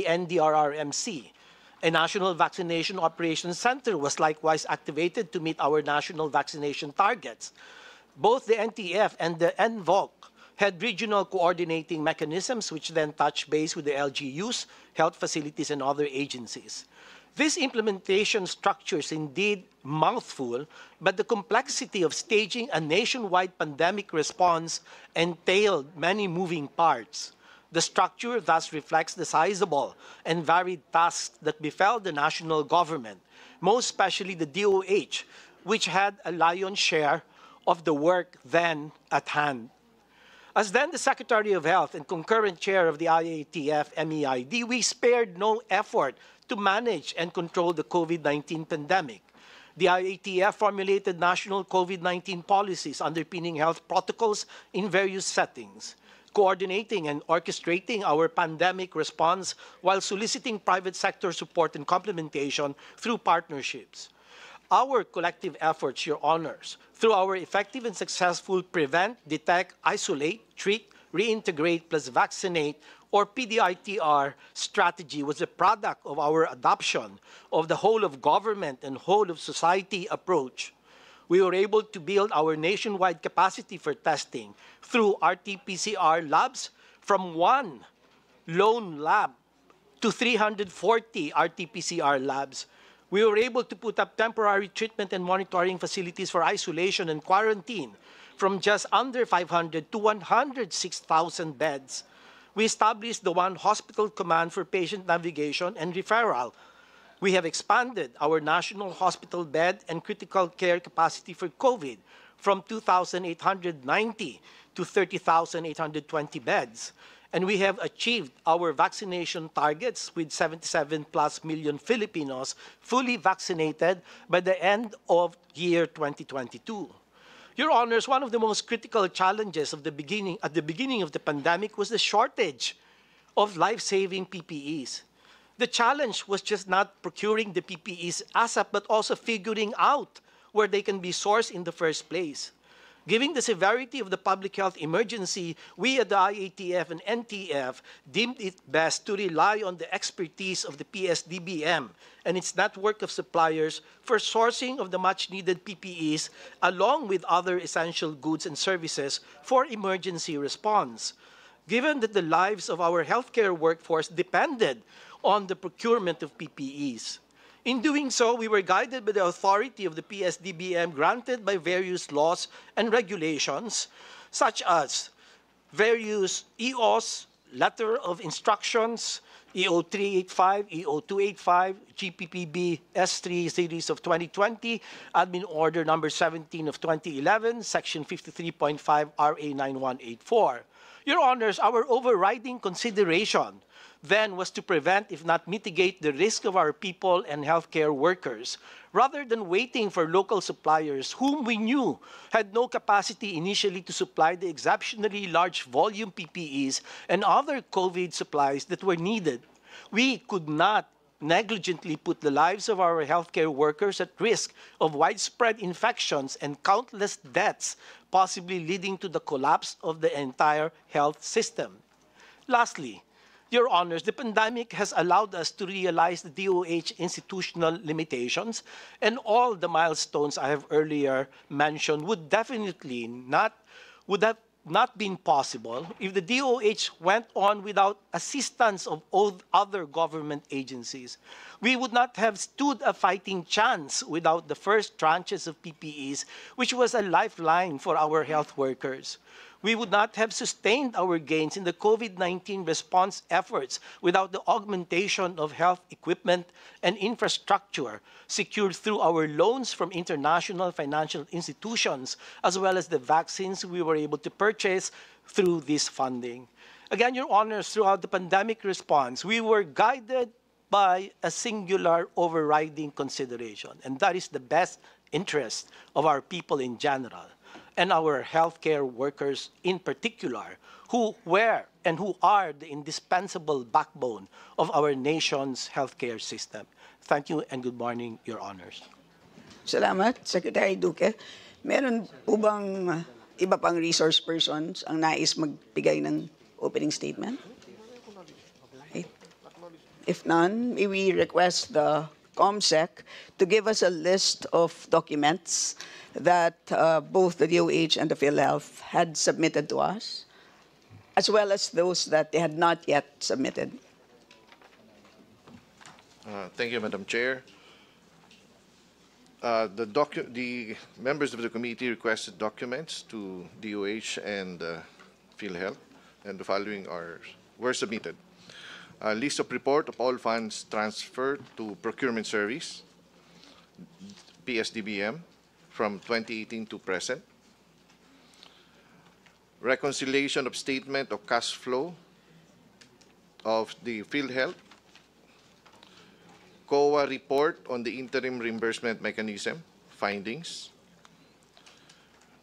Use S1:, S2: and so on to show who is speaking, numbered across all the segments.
S1: the NDRRMC. A national vaccination operations center was likewise activated to meet our national vaccination targets. Both the NTF and the NVOC had regional coordinating mechanisms which then touch base with the LGUs, health facilities, and other agencies. This implementation structure is indeed mouthful, but the complexity of staging a nationwide pandemic response entailed many moving parts. The structure thus reflects the sizable and varied tasks that befell the national government, most especially the DOH, which had a lion's share of the work then at hand. As then the Secretary of Health and concurrent chair of the IATF MEID, we spared no effort to manage and control the COVID 19 pandemic. The IATF formulated national COVID 19 policies underpinning health protocols in various settings coordinating and orchestrating our pandemic response while soliciting private sector support and complementation through partnerships. Our collective efforts, Your Honors, through our effective and successful prevent, detect, isolate, treat, reintegrate plus vaccinate or PDITR strategy was a product of our adoption of the whole of government and whole of society approach we were able to build our nationwide capacity for testing through RT-PCR labs from one lone lab to 340 RT-PCR labs. We were able to put up temporary treatment and monitoring facilities for isolation and quarantine from just under 500 to 106,000 beds. We established the One Hospital Command for patient navigation and referral we have expanded our national hospital bed and critical care capacity for COVID from 2,890 to 30,820 beds. And we have achieved our vaccination targets with 77 plus million Filipinos fully vaccinated by the end of year 2022. Your Honors, one of the most critical challenges of the beginning, at the beginning of the pandemic was the shortage of life-saving PPEs. The challenge was just not procuring the PPEs ASAP, but also figuring out where they can be sourced in the first place. Given the severity of the public health emergency, we at the IATF and NTF deemed it best to rely on the expertise of the PSDBM and its network of suppliers for sourcing of the much-needed PPEs along with other essential goods and services for emergency response. Given that the lives of our healthcare workforce depended on the procurement of PPEs. In doing so, we were guided by the authority of the PSDBM granted by various laws and regulations, such as various EOS, Letter of Instructions, EO 385, EO 285, GPPB S3 series of 2020, Admin Order number 17 of 2011, Section 53.5 RA 9184. Your Honors, our overriding consideration then was to prevent, if not mitigate, the risk of our people and healthcare workers, rather than waiting for local suppliers whom we knew had no capacity initially to supply the exceptionally large volume PPEs and other COVID supplies that were needed. We could not negligently put the lives of our healthcare workers at risk of widespread infections and countless deaths, possibly leading to the collapse of the entire health system. Lastly, your Honors, the pandemic has allowed us to realize the DOH institutional limitations, and all the milestones I have earlier mentioned would definitely not would have not been possible if the DOH went on without assistance of all other government agencies. We would not have stood a fighting chance without the first tranches of PPEs, which was a lifeline for our health workers. We would not have sustained our gains in the COVID-19 response efforts without the augmentation of health equipment and infrastructure secured through our loans from international financial institutions, as well as the vaccines we were able to purchase through this funding. Again, Your Honors, throughout the pandemic response, we were guided by a singular overriding consideration, and that is the best interest of our people in general and our healthcare workers in particular, who were and who are the indispensable backbone of our nation's healthcare system. Thank you and good morning, Your Honors.
S2: Salamat, Secretary Duque. Meron po bang iba pang resource persons ang nais magbigay ng opening statement? If none, may we request the ComSec to give us a list of documents that uh, both the DOH and the PhilHealth had submitted to us, as well as those that they had not yet submitted.
S3: Uh, thank you, Madam Chair. Uh, the, the, members of the committee requested documents to DOH and uh, PhilHealth, and the following are were submitted a list of report of all funds transferred to procurement service, PSDBM, from 2018 to present, reconciliation of statement of cash flow of the field health, COA report on the interim reimbursement mechanism findings,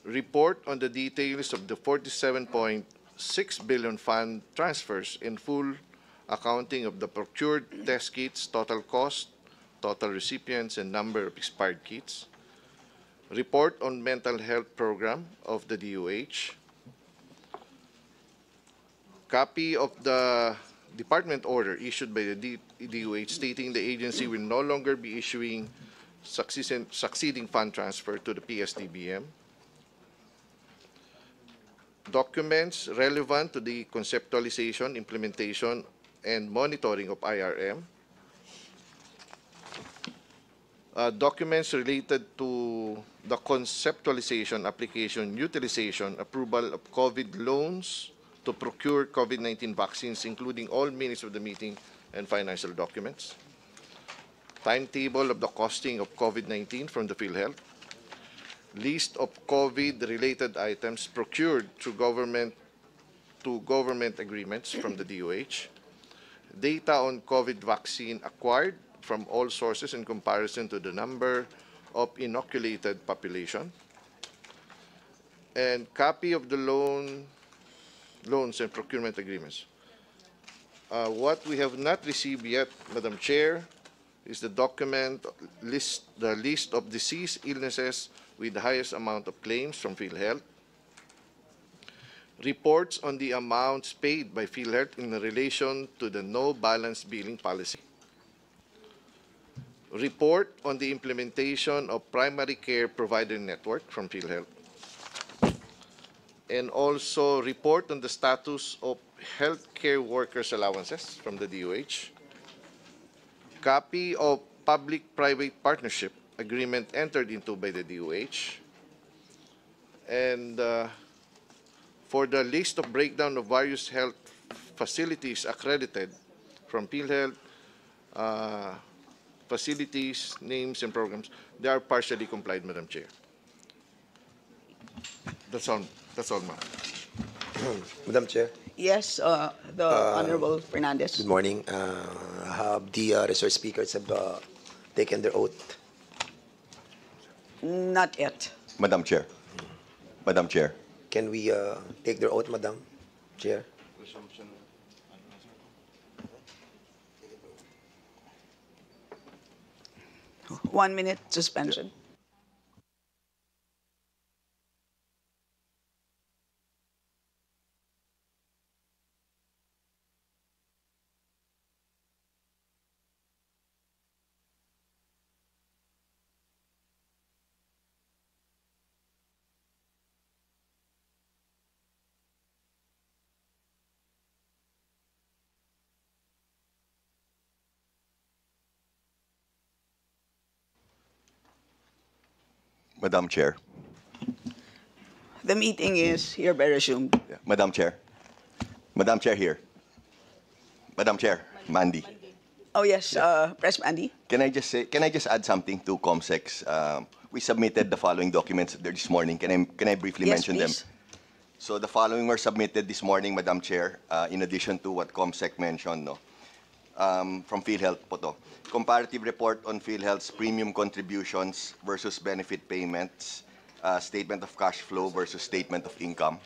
S3: report on the details of the 47.6 billion fund transfers in full accounting of the procured test kits, total cost, total recipients, and number of expired kits, report on mental health program of the DOH, copy of the department order issued by the DOH stating the agency will no longer be issuing succeeding fund transfer to the PSDBM, documents relevant to the conceptualization, implementation and monitoring of IRM, uh, documents related to the conceptualization, application, utilization, approval of COVID loans to procure COVID-19 vaccines, including all minutes of the meeting and financial documents, timetable of the costing of COVID-19 from the PhilHealth, list of COVID-related items procured through government to government agreements from the DOH, data on COVID vaccine acquired from all sources in comparison to the number of inoculated population, and copy of the loan, loans and procurement agreements. Uh, what we have not received yet, Madam Chair, is the document list, the list of disease illnesses with the highest amount of claims from PhilHealth reports on the amounts paid by PhilHealth in relation to the no balance billing policy, report on the implementation of primary care provider network from PhilHealth, and also report on the status of healthcare workers allowances from the DOH, copy of public-private partnership agreement entered into by the DOH, and uh, for the list of breakdown of various health facilities accredited from PhilHealth, uh, facilities, names, and programs, they are partially complied, Madam Chair. That's all, that's all, ma'am.
S4: Madam Chair.
S2: Yes, uh, the uh, Honorable
S4: Fernandez. Good morning. Uh, have the uh, resource speakers have uh, taken their oath?
S2: Not yet.
S5: Madam Chair. Madam Chair.
S4: Can we uh, take their oath, Madam
S5: Chair?
S2: One minute suspension. Madam Chair. The meeting is hereby resumed. Yeah.
S5: Madam Chair. Madam Chair here. Madam Chair, Mandy. Oh yes, yeah. uh, Press Mandy. Can I just say? Can I just add something to Comsex? Um, we submitted the following documents this morning. Can I can I briefly yes, mention please. them? So the following were submitted this morning, Madam Chair, uh, in addition to what Comsec mentioned. No? um, from PhilHealth po to. Comparative report on PhilHealth's premium contributions versus benefit payments, uh, statement of cash flow versus statement of income,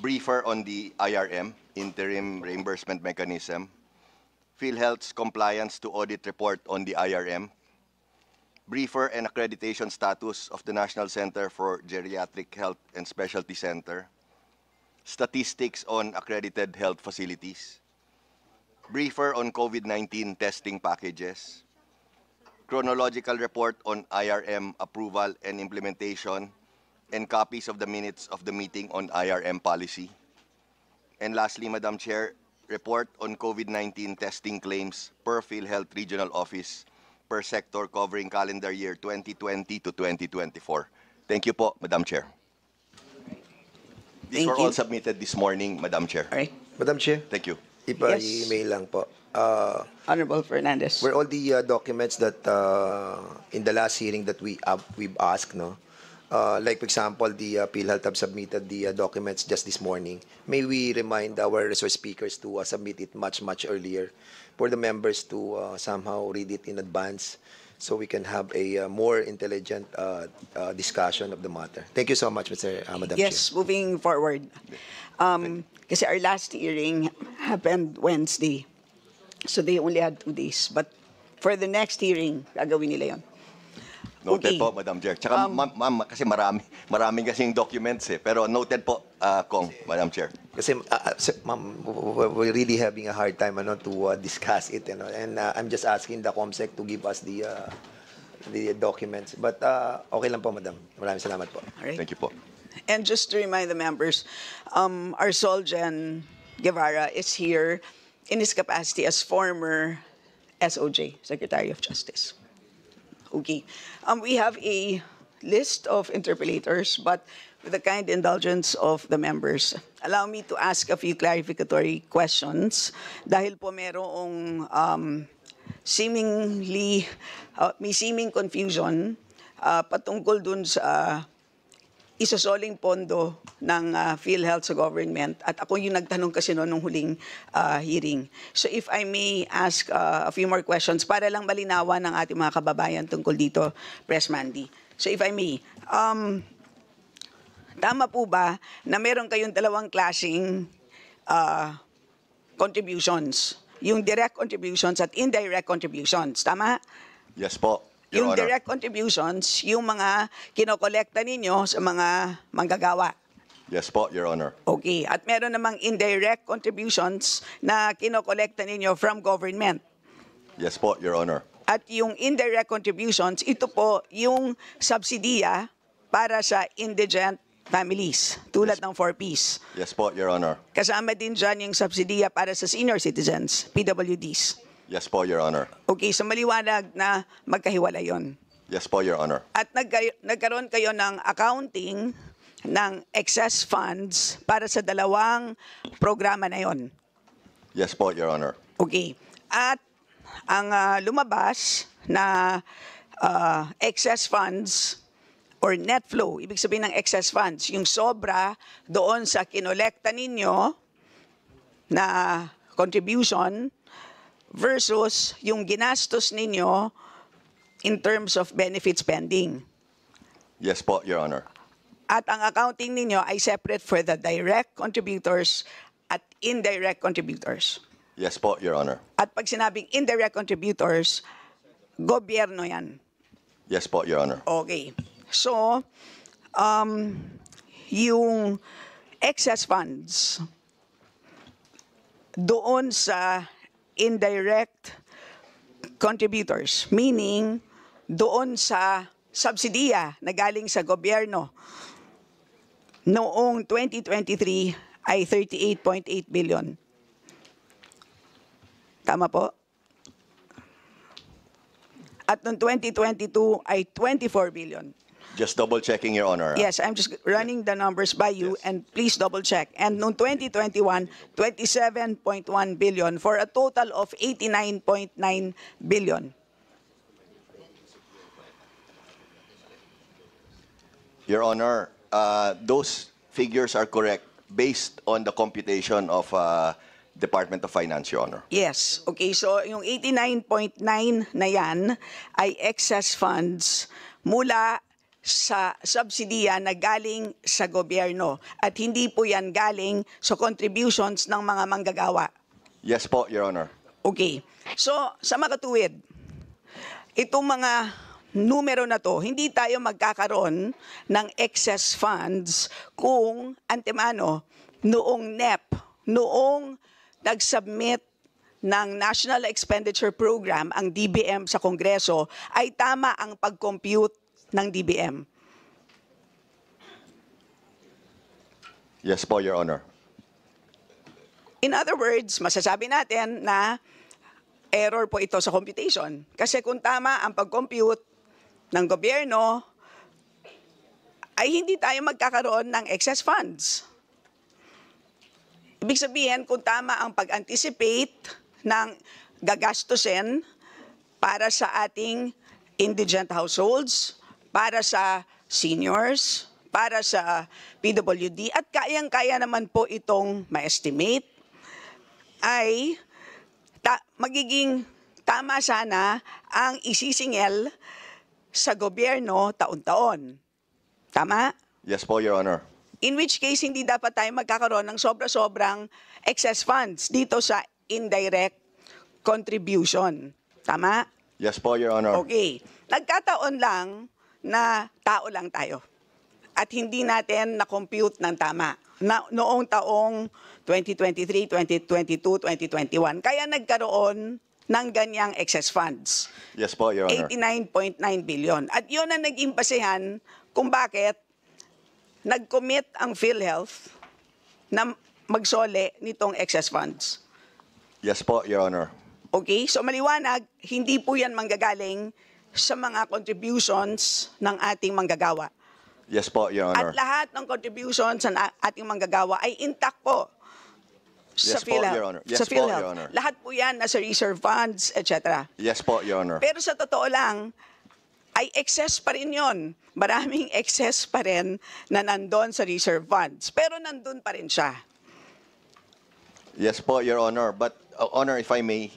S5: briefer on the IRM, interim reimbursement mechanism, PhilHealth's compliance to audit report on the IRM, briefer and accreditation status of the National Center for Geriatric Health and Specialty Center, statistics on accredited health facilities, briefer on COVID-19 testing packages, chronological report on IRM approval and implementation, and copies of the minutes of the meeting on IRM policy. And lastly, Madam Chair, report on COVID-19 testing claims per PhilHealth Regional Office per sector covering calendar year 2020 to 2024. Thank you po, Madam Chair. These Thank were you. all submitted this morning, Madam Chair. All right. Madam Chair. Thank you.
S4: Ipa-email lang
S5: po. Uh,
S4: Honorable Fernandez. Were all the uh, documents that uh, in the last hearing that we have, we've asked, no? Uh, like for example, the uh, PhilHealth have submitted the uh, documents just this morning. May we remind our resource speakers to uh, submit it much, much earlier for the members to uh, somehow read it in advance so we can have a uh, more intelligent uh, uh, discussion of the matter. Thank you so much, Mr. Uh, Madam yes, Chair. moving forward.
S2: Um, kasi our last hearing happened Wednesday. So they only had two days. But for the next hearing, gagawin nila yon.
S5: Noted po, Madam Chair. Tsaka, Um, ma'am, ma'am, kasi marami, maraming kasing documents eh. Pero noted po, ah, Kong, Madam Chair. Kasi uh, uh, ma'am,
S4: we're really having a hard time ano to uh, discuss it you know, and uh, I'm just asking the COMSEC to give us the uh, the documents. But uh, okay lang po, madam. Maraming salamat po. Alright. Thank you po. And just to remind the members,
S2: um, our Soljan Guevara is here in his capacity as former SOJ, Secretary of Justice. Okay. Um, we have a list of interpolators, but with the kind indulgence of the members, allow me to ask a few clarificatory questions dahil po merong um, seemingly, uh, may seeming confusion uh, patungkol dun sa isosoling pondo ng uh, PhilHealth sa government. At ako yung nagtanong kasi noon nung huling uh, hearing. So if I may ask uh, a few more questions para lang malinawan ng ating mga kababayan tungkol dito, Press Mandy. So if I may, um, tama po ba na meron kayong dalawang klasing uh, contributions? Yung direct contributions at indirect contributions, tama?
S5: Yes po. Your yung Honor. direct
S2: contributions, yung mga kinokolekta ninyo sa mga manggagawa.
S5: Yes po, Your Honor.
S2: Okay. At meron namang indirect contributions na kinokolekta ninyo from government.
S5: Yes po, Your Honor.
S2: At yung indirect contributions, ito po yung subsidiya para sa indigent families, tulad yes. ng 4Ps. Yes po, Your Honor. Kasama din dyan yung subsidiya para sa senior citizens, PWDs. Yes
S5: po, Your Honor.
S2: Okay, so maliwanag na magkahiwala yon.
S5: Yes po, Your Honor.
S2: At nagka- nagkaroon kayo ng accounting ng excess funds para sa dalawang programa na yon.
S5: Yes po, Your Honor. Okay. At
S2: ang ah, lumabas na ah, excess funds or net flow, ibig sabihin ng excess funds, yung sobra doon sa kinolekta ninyo na contribution versus yung ginastos ninyo in terms of benefit spending.
S5: Yes po, Your Honor.
S2: At ang accounting ninyo ay separate for the direct contributors at indirect contributors.
S5: Yes po, Your Honor.
S2: At pag sinabing indirect contributors, gobyerno yan.
S5: Yes po, Your Honor.
S2: Okay. So, um, yung excess funds doon sa indirect contributors, meaning doon sa subsidiya na galing sa gobyerno noong 2023 ay 38.8 billion. Tama po? At noong 2022 ay 24 billion.
S5: Just double checking, Your Honor. Yes,
S2: I'm just running the numbers by you Yes. and please double check. And in 2021, 27.1 billion for a total of 89.9 billion.
S5: Your Honor, uh, those figures are correct based on the computation of uh, Department of Finance, Your Honor.
S2: Yes. Okay, so yung 89.9 na yan ay excess funds mula sa subsidiya na galing sa gobyerno at hindi po yan galing sa contributions ng mga manggagawa.
S5: Yes po, Your Honor. Okay.
S2: So, sa makatuwid, itong mga numero na to, hindi tayo magkakaroon ng excess funds kung antemano noong NEP, noong nag-submit ng National Expenditure Program, ang DBM sa Kongreso, ay tama ang pag-compute ng DBM?
S5: Yes po, Your Honor.
S2: In other words, masasabi natin na error po ito sa computation. Kasi kung tama ang pag-compute ng gobyerno, ay hindi tayo magkakaroon ng excess funds. Ibig sabihin, kung tama ang pag-anticipate ng gagastusin para sa ating indigent households, para sa seniors, para sa PWD at kayang-kaya naman po itong ma-estimate ay ta- magiging tama sana ang isisingil sa gobyerno taon-taon.
S5: Tama? Yes po, Your Honor.
S2: In which case, hindi dapat tayo magkakaroon ng sobra-sobrang excess funds dito sa indirect contribution.
S5: Tama? Yes po, Your Honor. Okay.
S2: Nagkataon lang na tao lang tayo at hindi natin na-compute ng tama na, noong taong 2023, 2022, 2021. Kaya nagkaroon ng ganyang excess funds.
S5: Yes po, Your Honor.
S2: 89.9 billion. At yun ang naging basehan kung bakit nag-commit ang PhilHealth na magsole nitong excess funds.
S5: Yes po, Your Honor.
S2: Okay, so maliwanag, hindi po yan manggagaling sa mga contributions ng ating manggagawa.
S5: Yes po, Your Honor. At
S2: lahat ng contributions ng ating manggagawa ay intact po
S5: yes PhilHealth. Po, Your Honor. Yes sa PhilHealth. Po, Your Honor. Lahat
S2: po yan nasa reserve funds, etc.
S5: Yes po, Your Honor.
S2: Pero sa totoo lang, ay excess pa rin yon. Maraming excess pa rin na nandun sa reserve funds. Pero nandun pa rin siya.
S5: Yes po, Your Honor. But, uh, Honor, if I may,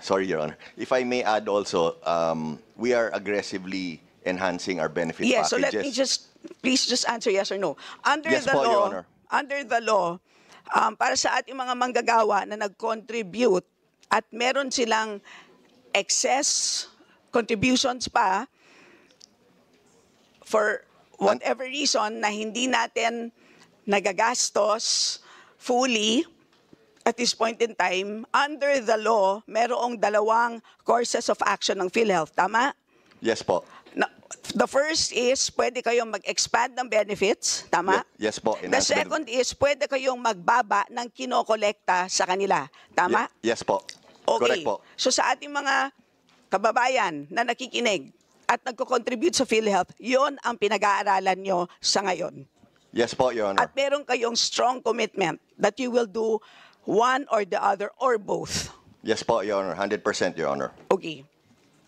S5: Sorry, Your Honor. If I may add also, um, we are aggressively enhancing our benefit Yes, so let me
S2: just, please just answer yes or no. Under Yes the po, Your law, Honor. under the law, um, para sa ating mga manggagawa na nag-contribute at meron silang excess contributions pa for whatever reason na hindi natin nagagastos fully, at this point in time, under the law, merong dalawang courses of action ng PhilHealth. Tama?
S5: Yes po. Na,
S2: the first is, pwede kayong mag-expand ng benefits. Tama?
S5: Ye- yes po. In The second
S2: is, pwede kayong magbaba ng kinokolekta sa kanila. Tama?
S5: Ye- yes po. Okay. Correct po.
S2: So sa ating mga kababayan na nakikinig at nagko-contribute sa PhilHealth, yon ang pinag-aaralan nyo sa ngayon.
S5: Yes po, Your Honor.
S2: At meron kayong strong commitment that you will do one or the other or both?
S5: Yes po, Your Honor. 100%, Your Honor.
S2: Okay.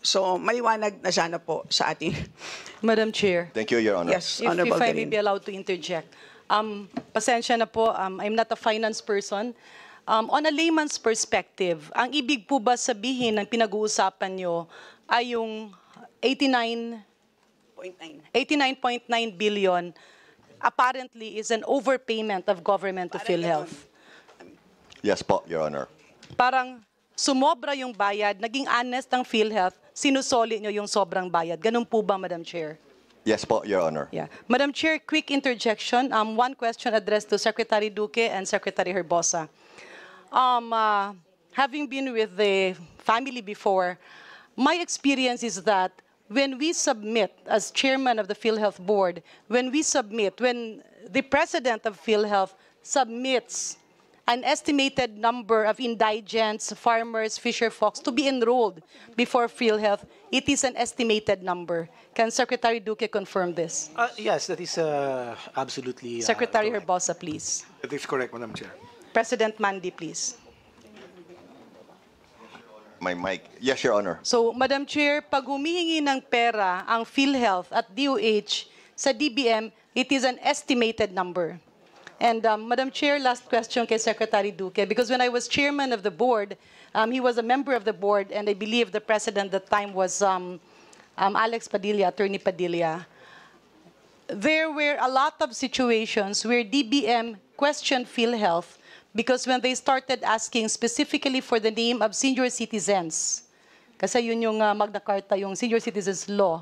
S2: So, maliwanag na sana po sa ating... Madam Chair. Thank you, Your Honor. Yes, if, Honorable if I may be
S6: allowed to interject. Um, pasensya na po, um, I'm not a finance person. Um, on a layman's perspective, ang ibig po ba sabihin ng pinag-uusapan nyo ay yung 89... 89.9 billion apparently is an overpayment of government to PhilHealth.
S5: Yes po, Your Honor.
S6: Parang sumobra yung bayad, naging honest ang PhilHealth, sinusoli nyo yung sobrang bayad. Ganun po ba, Madam Chair?
S5: Yes po, Your Honor. Yeah.
S6: Madam Chair, quick interjection. Um, one question addressed to Secretary Duque and Secretary Herbosa. Um, uh, having been with the family before, my experience is that when we submit, as chairman of the PhilHealth Board, when we submit, when the president of PhilHealth submits an estimated number of indigents, farmers, fisher folks to be enrolled before PhilHealth. It is an estimated number. Can Secretary Duque confirm this?
S1: Uh, yes, that is uh, absolutely uh, Secretary correct. Herbosa, please. That is correct,
S6: Madam Chair. President Mandy, please
S1: my mic.
S5: Yes, Your Honor.
S6: So, Madam Chair, pag humihingi ng pera ang PhilHealth at DOH sa DBM, it is an estimated number. And um, Madam Chair, last question to Secretary Duque, because when I was chairman of the board, um, he was a member of the board, and I believe the president at the time was um, um, Alex Padilla, Attorney Padilla. There were a lot of situations where DBM questioned PhilHealth because when they started asking specifically for the name of senior citizens, kasi yun yung uh, Magna Carta, yung senior citizens law,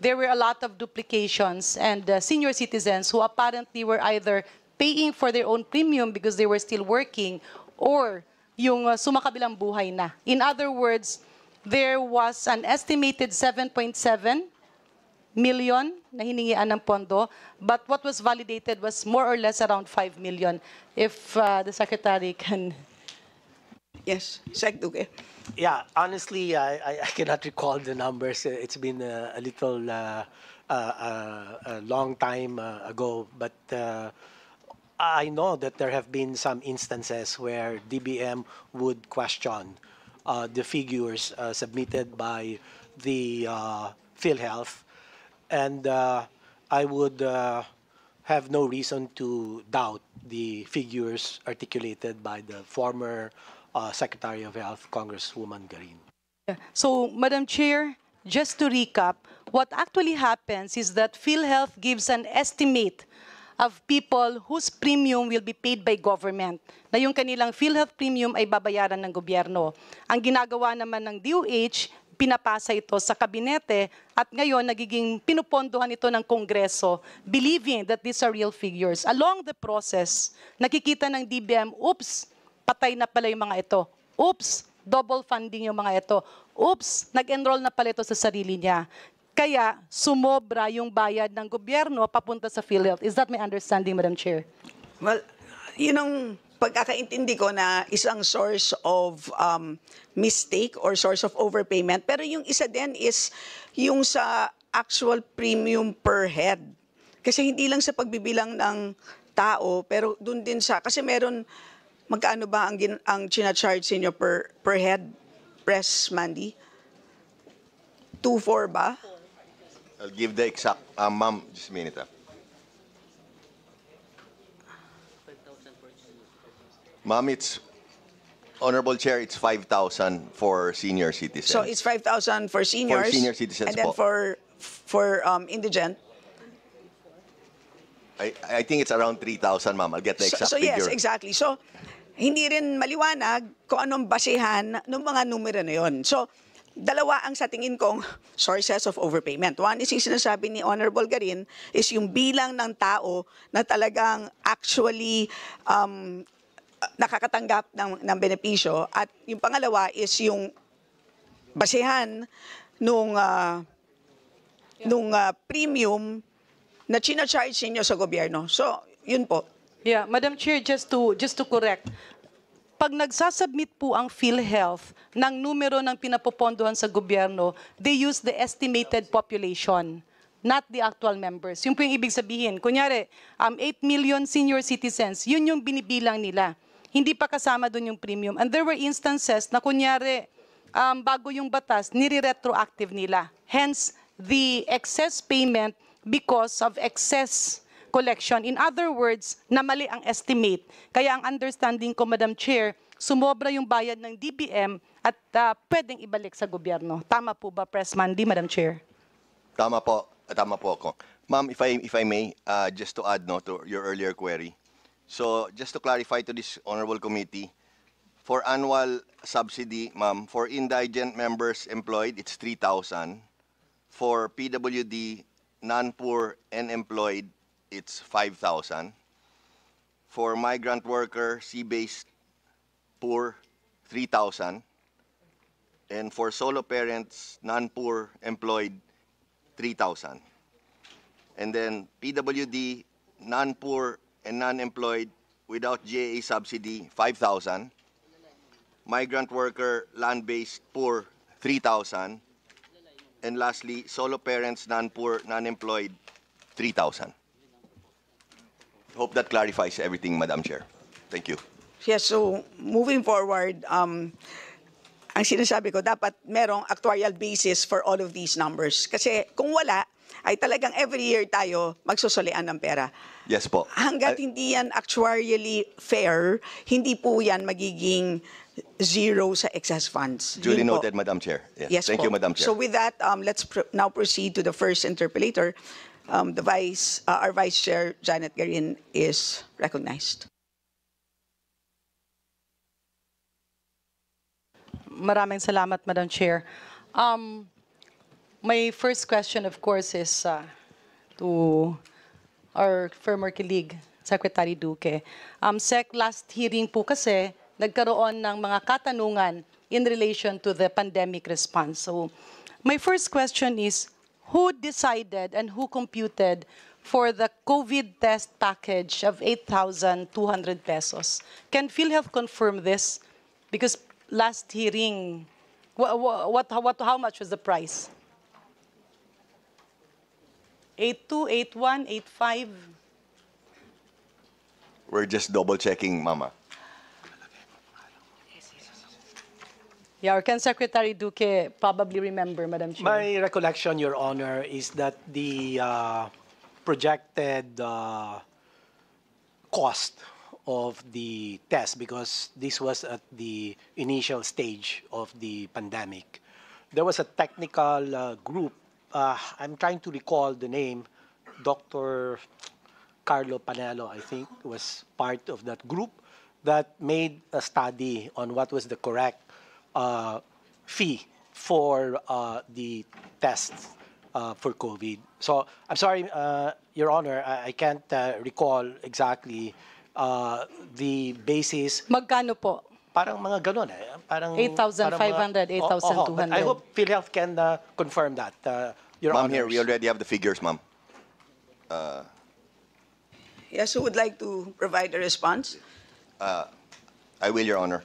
S6: there were a lot of duplications and uh, senior citizens who apparently were either paying for their own premium because they were still working or yung uh, sumakabilang buhay na. In other words, there was an estimated 7.7 million na hiningian ng pondo, but what was validated was more or less around 5 million. If uh, the Secretary can... Yes, Check Duque.
S1: Yeah, honestly, I, I cannot recall the numbers. It's been a, a little uh, uh, uh a long time uh, ago, but I know that there have been some instances where DBM would question uh, the figures uh, submitted by the uh, PhilHealth, and uh, I would uh, have no reason to doubt the figures articulated by the former uh, Secretary of Health, Congresswoman Garin.
S6: So, Madam Chair, just to recap, what actually happens is that PhilHealth gives an estimate of people whose premium will be paid by government, na yung kanilang PhilHealth premium ay babayaran ng gobyerno. Ang ginagawa naman ng DOH, pinapasa ito sa kabinete at ngayon nagiging pinupondohan ito ng Kongreso believing that these are real figures. Along the process, nakikita ng DBM, oops, patay na pala yung mga ito. Oops, double funding yung mga ito. Oops, nag-enroll na pala ito sa sarili niya. Kaya sumobra yung bayad ng gobyerno papunta sa PhilHealth. Is that my understanding, Madam Chair?
S2: Well, yun ang pagkakaintindi ko na isang source of um, mistake or source of overpayment. Pero yung isa din is yung sa actual premium per head. Kasi hindi lang sa pagbibilang ng tao, pero dun din sa, kasi meron, magkano ba ang, gin, ang charge sinyo per, per head, press, Mandy? 2-4
S5: ba? 2 I'll give the exact, uh, ma'am, just a minute. ah. Ma'am, it's, Honorable Chair, it's 5,000 for senior citizens. So it's
S2: 5,000 for seniors. For senior citizens And then for, for um, indigent.
S5: I, I think it's around 3,000, ma'am. I'll get the So, exact so figure. yes,
S2: exactly. So hindi rin maliwanag kung anong basehan ng mga numero na yon. So dalawa ang sa tingin kong sources of overpayment. One is yung sinasabi ni Honorable Garin is yung bilang ng tao na talagang actually um, nakakatanggap ng, ng benepisyo. At yung pangalawa is yung basehan nung, uh, nung uh, premium na chinacharge ninyo sa gobyerno. So, yun po. Yeah, Madam
S6: Chair, just to just to correct, pag nagsasubmit po ang PhilHealth ng numero ng pinapopondohan sa gobyerno, they use the estimated population, not the actual members. Yun po yung ibig sabihin. Kunyari, um, 8 million senior citizens, yun yung binibilang nila. Hindi pa kasama doon yung premium. And there were instances na kunyari, um, bago yung batas, nire-retroactive nila. Hence, the excess payment because of excess collection. In other words, na mali ang estimate. Kaya ang understanding ko, Madam Chair, sumobra yung bayad ng DBM at uh, pwedeng ibalik sa gobyerno. Tama po ba, Press Mandy, Madam Chair?
S5: Tama po. Tama po ako. Ma'am, if I, if I may, uh, just to add no, to your earlier query. So, just to clarify to this honorable committee, for annual subsidy, ma'am, for indigent members employed, it's 3,000. For PWD, non-poor and employed, it's 5,000. For migrant worker, sea-based poor, 3,000. And for solo parents, non-poor employed, 3,000. And then PWD, non-poor and non-employed without JA subsidy, 5,000. Migrant worker, land-based poor, 3,000. And lastly, solo parents, non-poor, non-employed, 3,000. Hope that clarifies everything, Madam Chair. Thank you.
S2: Yes, so moving forward, um, ang sinasabi ko, dapat merong actuarial basis for all of these numbers. Kasi kung wala, ay talagang every year tayo magsusulian ng pera.
S5: Yes po. Hanggat
S2: I... hindi yan actuarially fair, hindi po yan magiging zero sa excess funds. Duly Yun noted, po. Madam
S5: Chair. Yes, yes Thank po. you, Madam Chair. So
S2: with that, um, let's pr now proceed to the first interpolator um, the vice, uh, our vice chair, Janet Garin, is recognized.
S6: Maraming salamat, Madam Chair. Um, my first question, of course, is uh, to our former colleague, Secretary Duque. Um, sec, last hearing po kasi, nagkaroon ng mga katanungan in relation to the pandemic response. So, my first question is, who decided and who computed for the COVID test package of 8,200 pesos? Can PhilHealth confirm this? Because last hearing, what, what, what, how much was the price? Eight two 85?
S5: We're just double checking, Mama.
S6: Yeah, or can Secretary Duque probably remember, Madam Chair? My
S1: recollection, Your Honor, is that the uh, projected uh, cost of the test, because this was at the initial stage of the pandemic, there was a technical uh, group. Uh, I'm trying to recall the name, Dr. Carlo Panello, I think, was part of that group that made a study on what was the correct fee for uh, the tests uh, for COVID. So I'm sorry, uh, Your Honor, I, I can't recall exactly the basis. Magkano po? Parang mga ganun eh. Parang, 8,500, 8,200. Oh, oh, but I hope PhilHealth can confirm that,
S5: Your Ma'am, here, we already have the figures, ma'am. Uh,
S2: yes, who would like to provide a response?
S5: Uh, I will, Your Honor.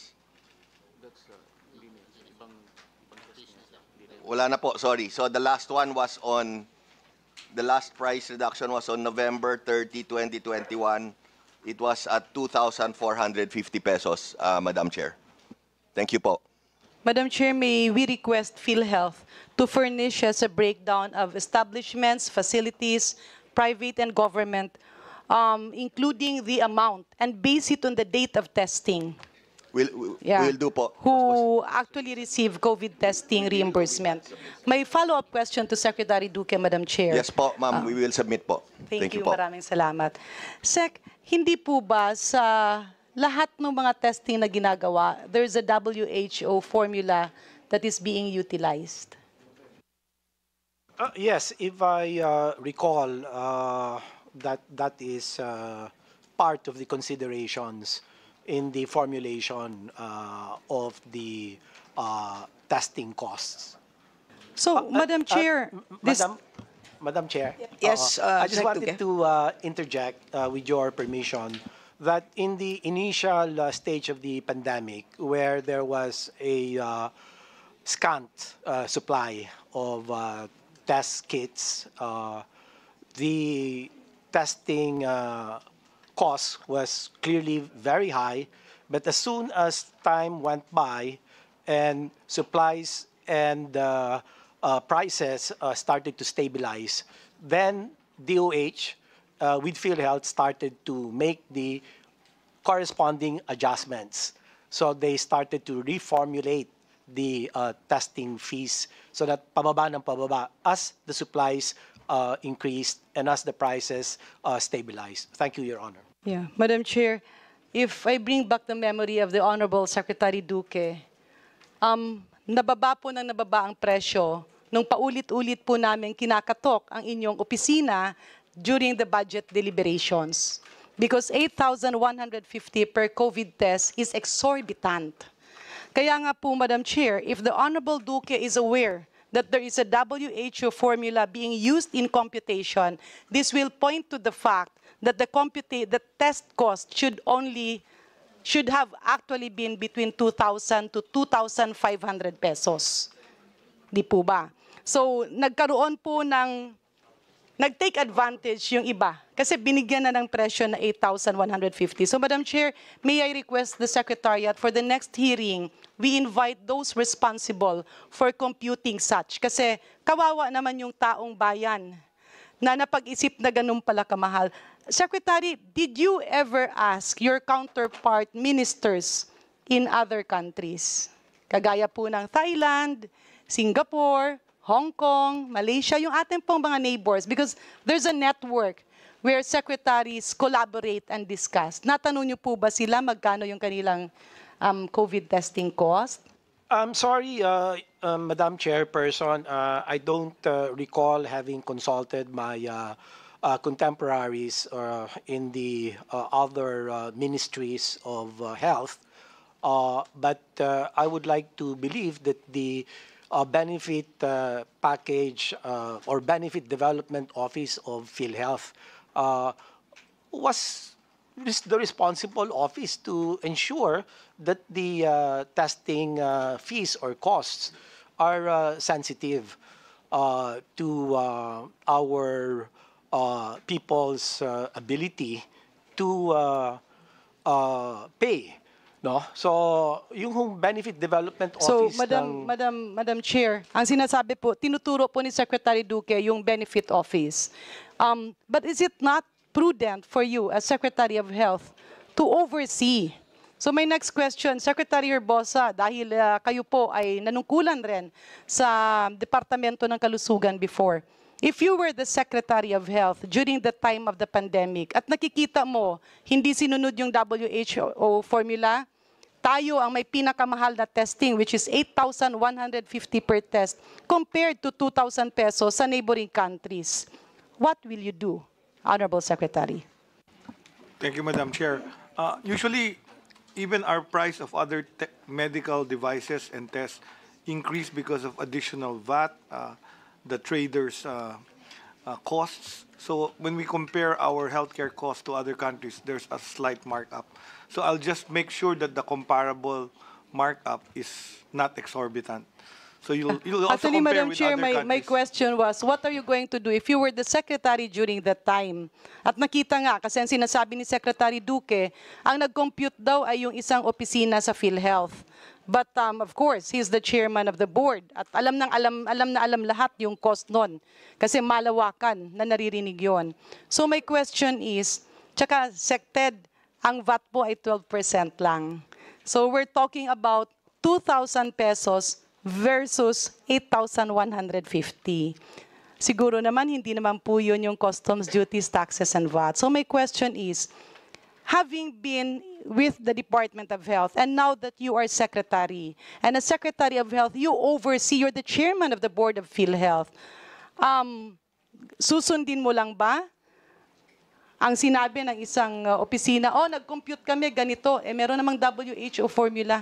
S5: Wala na po, sorry. So the last one was on, the last price reduction was on November 30, 2021. It was at 2,450 pesos, uh, Madam Chair. Thank you po.
S6: Madam Chair, may we request PhilHealth to furnish us a breakdown of establishments, facilities, private and government, um, including the amount, and base it on the date of testing.
S5: We'll, yeah. we'll do po.
S6: Who actually receive COVID testing reimbursement. May follow-up question to Secretary Duque, Madam Chair. Yes po, ma'am. Uh,
S5: we will submit po. Thank, thank you, you po. Maraming
S6: salamat. Sec, hindi po ba sa lahat ng mga testing na ginagawa, there's a WHO formula that is being utilized?
S1: Uh, yes, if I uh, recall, uh, that that is uh, part of the considerations in the formulation uh, of the uh, testing costs.
S6: So, uh, uh, Madam uh, Chair, Madam,
S1: Madam Chair, yes, I just wanted to interject with your permission that in the initial stage of the pandemic, where there was a scant supply of test kits, the testing cost was clearly very high, but as soon as time went by and supplies and uh, uh, prices uh, started to stabilize, then DOH uh, with PhilHealth started to make the corresponding adjustments. So they started to reformulate the uh, testing fees so that pababa ng pababa as the supplies uh, increased and as the prices stabilized. Thank you, Your Honor.
S6: Yeah, Madam Chair, if I bring back the memory of the Honorable Secretary Duque, um, nababa po ng nababa ang presyo nung paulit-ulit po namin kinakatok ang inyong opisina during the budget deliberations. Because 8,150 per COVID test is exorbitant. Kaya nga po, Madam Chair, if the Honorable Duque is aware that there is a WHO formula being used in computation, this will point to the fact that the, compute the test cost should only should have actually been between 2,000 to 2,500 pesos. Di po ba? So, nagkaroon po ng, nag-take advantage yung iba kasi binigyan na ng presyo na 8,150. So, Madam Chair, may I request the Secretariat for the next hearing, we invite those responsible for computing such. Kasi kawawa naman yung taong bayan na napag-isip na ganun pala kamahal. Secretary, did you ever ask your counterpart ministers in other countries? Kagaya po ng Thailand, Singapore, Hong Kong, Malaysia, yung ating pong mga neighbors. Because there's a network where secretaries collaborate and discuss. Natanong niyo po ba sila magkano yung kanilang um, COVID testing cost?
S1: I'm sorry, uh, uh, Madam Chairperson. Uh, I don't uh, recall having consulted my uh, uh, contemporaries uh, in the uh, other uh, ministries of uh, health. Uh, but I would like to believe that the benefit package or benefit development office of PhilHealth was the responsible office to ensure that the testing fees or costs are sensitive to our uh, people's uh, ability to uh, uh, pay. No? So, yung benefit development Office... So, Madam, ng...
S6: Madam, Madam Chair, ang sinasabi po, tinuturo po ni Secretary Duque yung benefit office. Um, but is it not prudent for you as Secretary of Health to oversee? So my next question, Secretary Herbosa, dahil uh, kayo po ay nanungkulan rin sa Departamento ng Kalusugan before. If you were the Secretary of Health during the time of the pandemic at nakikita mo hindi sinunod yung WHO formula, tayo ang may pinakamahal na testing which is 8,150 per test compared to 2,000 pesos sa neighboring countries. What will you do, Honorable Secretary?
S7: Thank you, Madam Chair. Uh, usually, even our price of other medical devices and tests increase because of additional VAT, uh, the traders' uh, uh, costs. So when we compare our healthcare costs to other countries, there's a slight markup. So I'll just make sure that the comparable markup is not exorbitant. So you'll, you'll also Actually, compare Madam with Chair, other my, my
S6: question was, what are you going to do if you were the secretary during that time? At nakita nga, kasi ang sinasabi ni Secretary Duque, ang nag-compute daw ay yung isang opisina sa PhilHealth. But um, of course, he's the chairman of the board. At alam, ng, alam, alam na alam lahat yung cost nun. Kasi malawakan na naririnig yon. So my question is, tsaka sected, ang VAT po ay 12% lang. So we're talking about 2,000 pesos versus 8,150. Siguro naman, hindi naman po yun yung customs duties, taxes, and VAT. So my question is, having been with the Department of Health, and now that you are Secretary, and as Secretary of Health, you oversee, you're the chairman of the Board of PhilHealth. Um, susundin mo lang ba ang sinabi ng isang uh, opisina, oh, nag-compute kami, ganito, eh meron namang WHO formula.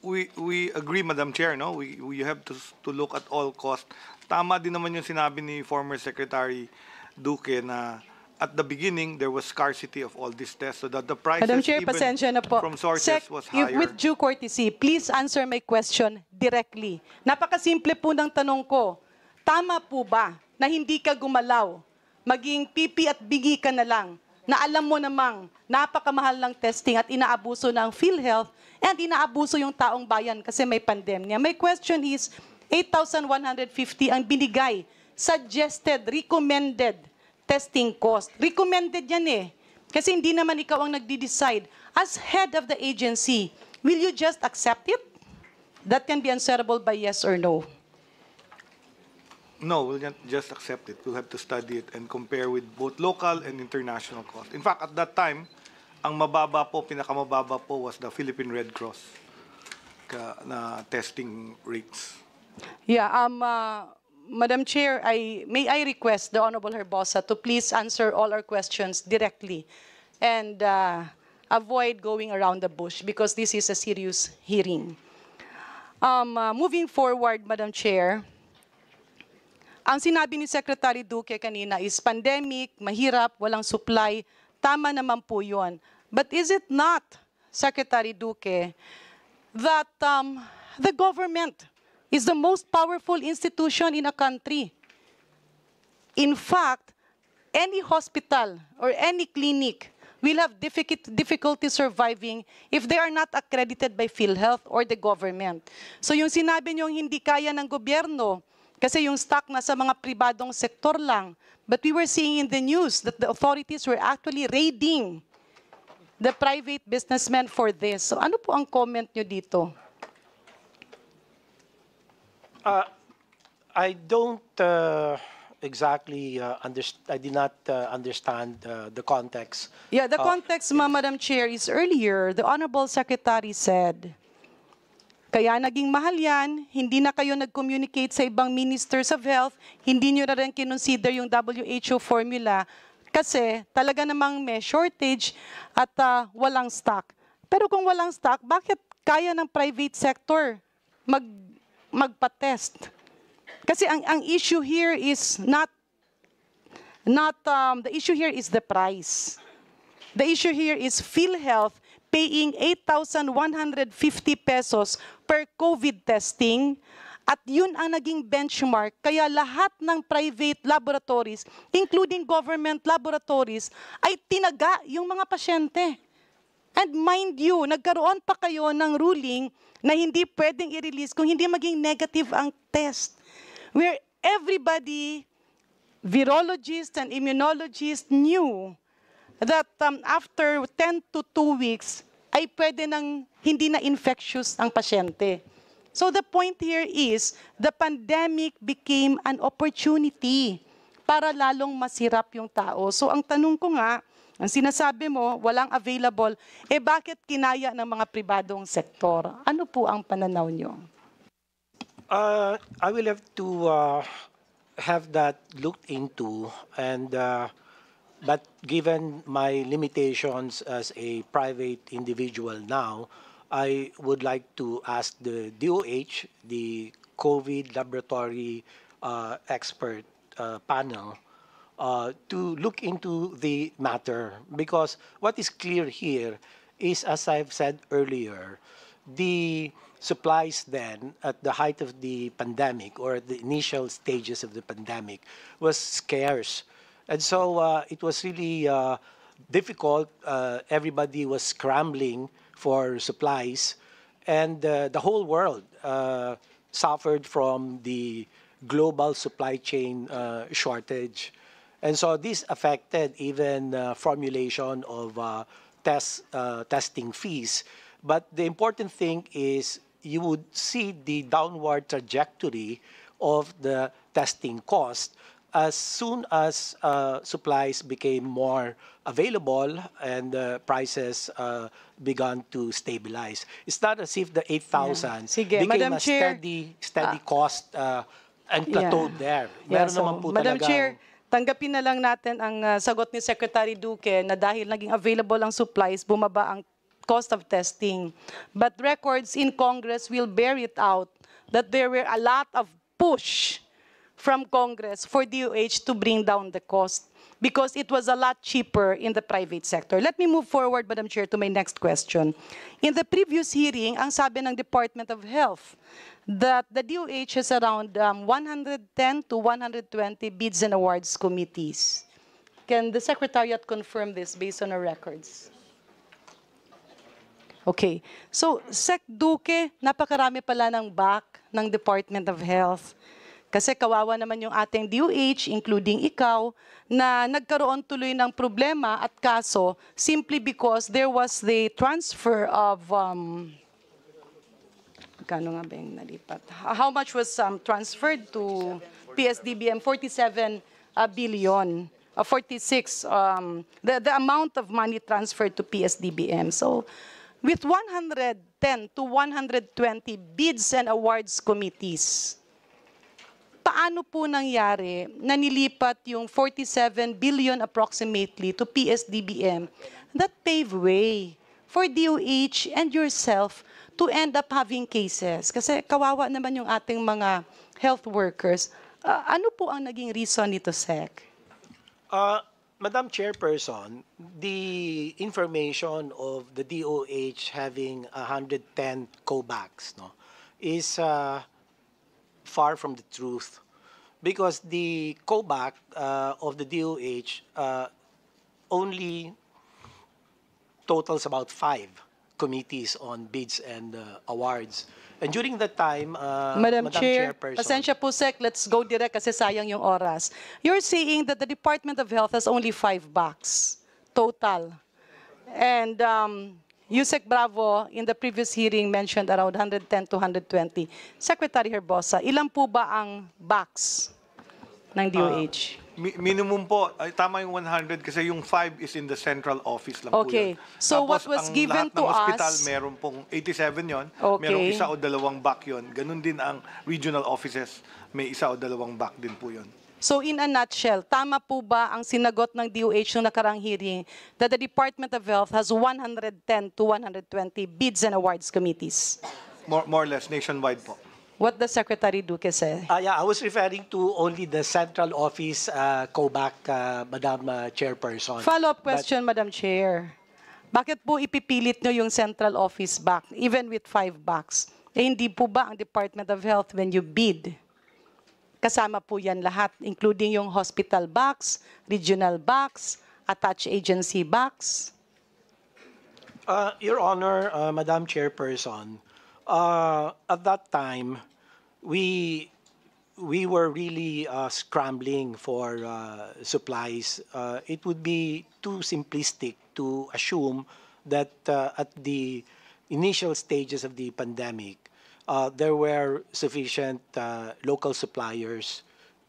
S7: We, we agree, Madam Chair, no? We, we have to, to look at all costs. Tama din naman yung sinabi ni former Secretary Duque na at the beginning, there was scarcity of all these tests so that the price Madam Chair, pasensya na po. from sources Sec, was higher. With
S6: due courtesy, please answer my question directly. Napakasimple po ng tanong ko. Tama po ba na hindi ka gumalaw? Maging pipi at bigi ka na lang na alam mo namang napakamahal ng testing at inaabuso ng PhilHealth and inaabuso yung taong bayan kasi may pandemya. My question is, 8,150 ang binigay, suggested, recommended testing cost. Recommended yan eh. Kasi hindi naman ikaw ang nagde-decide. As head of the agency, will you just accept it? That can be answerable by yes or no.
S7: No, we'll not just accept it. We'll have to study it and compare with both local and international costs. In fact, at that time, ang mababa po, pinakamababa po was the Philippine Red Cross ka, na testing rates.
S6: Yeah, um, uh, Madam Chair, I, may I request the Honorable Herbosa to please answer all our questions directly and uh, avoid going around the bush because this is a serious hearing. Um, uh, moving forward, Madam Chair, ang sinabi ni Secretary Duque kanina is pandemic, mahirap, walang supply. Tama naman po yun. But is it not, Secretary Duque, that um, the government is the most powerful institution in a country. In fact, any hospital or any clinic will have difficulty surviving if they are not accredited by PhilHealth or the government. So yung sinabi nyo hindi kaya ng gobyerno, kasi yung stock na sa mga pribadong sektor lang. But we were seeing in the news that the authorities were actually raiding the private businessmen for this. So ano po ang comment nyo dito?
S1: Uh, I don't uh, exactly uh, underst- I did not uh, understand uh, the context.
S6: Yeah, the uh, context, ma- Madam Chair, is earlier, the Honorable Secretary said, kaya naging mahal yan, hindi na kayo nag-communicate sa ibang ministers of health, hindi nyo na rin kinonsider yung WHO formula kasi talaga namang may shortage at ah, walang stock. Pero kung walang stock, bakit kaya ng private sector mag magpa-test. Kasi ang, ang issue here is not, not um, the issue here is the price. The issue here is PhilHealth paying 8,150 pesos per COVID testing at yun ang naging benchmark. Kaya lahat ng private laboratories, including government laboratories, ay tinaga yung mga pasyente. And mind you, nagkaroon pa kayo ng ruling na hindi pwedeng i-release kung hindi maging negative ang test. Where everybody, virologists and immunologists knew that um, after 10 to 2 weeks, ay pwede nang hindi na infectious ang pasyente. So the point here is, the pandemic became an opportunity para lalong masirap yung tao. So ang tanong ko nga, ang sinasabi mo, walang available, eh bakit kinaya ng mga pribadong sektor? Ano po ang pananaw niyo?
S1: Uh, I will have to uh, have that looked into and uh, but given my limitations as a private individual now, I would like to ask the DOH, the COVID laboratory uh, expert uh, panel, Uh, to look into the matter because what is clear here is, as I've said earlier, the supplies then at the height of the pandemic or at the initial stages of the pandemic was scarce. And so uh, it was really uh, difficult. Uh, everybody was scrambling for supplies, and uh, the whole world uh, suffered from the global supply chain shortage. And so this affected even uh, formulation of uh, test uh, testing fees. But the important thing is you would see the downward trajectory of the testing cost as soon as uh, supplies became more available and uh, prices uh, began to stabilize. It's not as if the 8,000 yeah. became Madam a Chair. steady, steady ah. cost uh, and plateaued yeah. there. Meron yeah, so, naman po Madam talagang, Chair,
S6: tanggapin na lang natin ang uh, sagot ni Secretary Duque na dahil naging available ang supplies, bumaba ang cost of testing. But records in Congress will bear it out that there were a lot of push from Congress for DOH to bring down the cost because it was a lot cheaper in the private sector. Let me move forward, Madam Chair, to my next question. In the previous hearing, ang sabi ng Department of Health, that the DOH has around um, 110 to 120 bids and awards committees. Can the Secretariat confirm this based on our records? Okay. So, Sec Duque, napakarami pala ng back ng Department of Health. Kasi kawawa naman yung ating DOH, including ikaw, na nagkaroon tuloy ng problema at kaso simply because there was the transfer of um, Kano nga ba yung nalipat? How much was um, transferred to PSDBM? 47 uh, billion. Uh, 46, um, the, the amount of money transferred to PSDBM. So, with 110 to 120 bids and awards committees, paano po nangyari na nilipat yung 47 billion approximately to PSDBM that pave way for DOH and yourself to end up having cases? Kasi kawawa naman yung ating mga health workers. Uh, ano po ang naging reason nito, Sec?
S1: Uh, Madam Chairperson, the information of the DOH having 110 COBACs no, is uh, far from the truth because the COBAC uh, of the DOH uh, only totals about five committees on bids and uh, awards. And during that time, uh, Madam, Madam Chair, Chairperson... Pasensya
S6: po, Sec. Let's go direct kasi sayang yung oras. You're saying that the Department of Health has only five bucks total. And um, Yusek Bravo, in the previous hearing, mentioned around 110 to 120. Secretary Herbosa, ilan po ba ang bucks ng
S7: DOH? Uh, minimum po, ay, tama yung 100 kasi yung 5 is in the central office lang Okay. po yun. So what was ang given lahat to ng hospital, us- meron pong 87 yon, Okay. merong isa o dalawang back yon. Ganun din ang regional offices, may isa o dalawang back din po yon.
S6: So in a nutshell, tama po ba ang sinagot ng DOH nung nakarang hearing that the Department of Health has 110 to 120 bids and awards committees? More, more or less, nationwide po what the Secretary Duque said.
S1: Uh, yeah, I was referring to only the central office uh, COBAC, uh, Madam uh, Chairperson. Follow-up question,
S6: But, Madam Chair. Bakit po ipipilit nyo yung central office back, even with five bucks? Eh, hindi po ba ang Department of Health when you bid? Kasama po yan lahat, including yung hospital box, regional box, attached agency box.
S1: Uh, Your Honor, uh, Madam Chairperson, uh, at that time, we we were really uh, scrambling for uh, supplies. Uh, it would be too simplistic to assume that uh, at the initial stages of the pandemic, uh, there were sufficient local suppliers